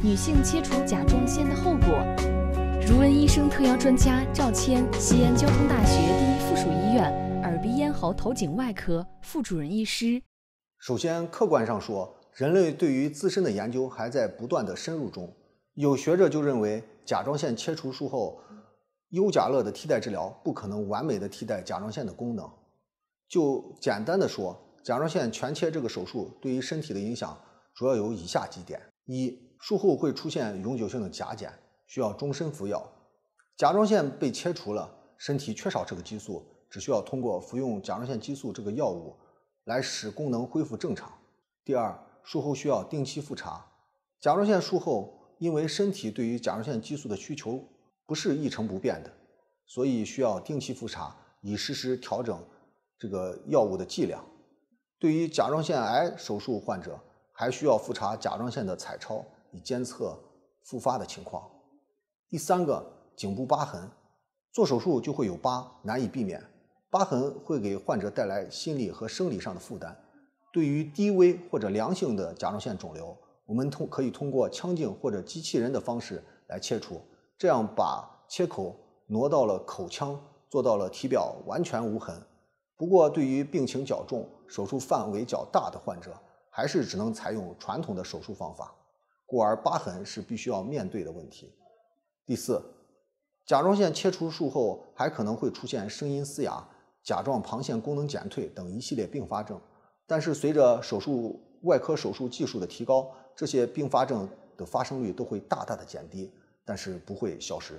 女性切除甲状腺的后果。如闻医生特邀专家赵谦，西安交通大学第一附属医院耳鼻咽喉头颈外科副主任医师。首先，客观上说，人类对于自身的研究还在不断的深入中。有学者就认为，甲状腺切除术后，优甲乐的替代治疗不可能完美的替代甲状腺的功能。就简单的说，甲状腺全切这个手术对于身体的影响主要有以下几点：一。术后会出现永久性的甲减，需要终身服药。甲状腺被切除了，身体缺少这个激素，只需要通过服用甲状腺激素这个药物来使功能恢复正常。第二，术后需要定期复查。甲状腺术后，因为身体对于甲状腺激素的需求不是一成不变的，所以需要定期复查，以实时调整这个药物的剂量。对于甲状腺癌手术患者，还需要复查甲状腺的彩超。以监测复发的情况。第三个，颈部疤痕，做手术就会有疤，难以避免。疤痕会给患者带来心理和生理上的负担。对于低危或者良性的甲状腺肿瘤，我们通可以通过腔镜或者机器人的方式来切除，这样把切口挪到了口腔，做到了体表完全无痕。不过，对于病情较重、手术范围较大的患者，还是只能采用传统的手术方法。故而疤痕是必须要面对的问题。第四，甲状腺切除术后还可能会出现声音嘶哑、甲状旁腺功能减退等一系列并发症。但是随着手术外科手术技术的提高，这些并发症的发生率都会大大的减低，但是不会消失。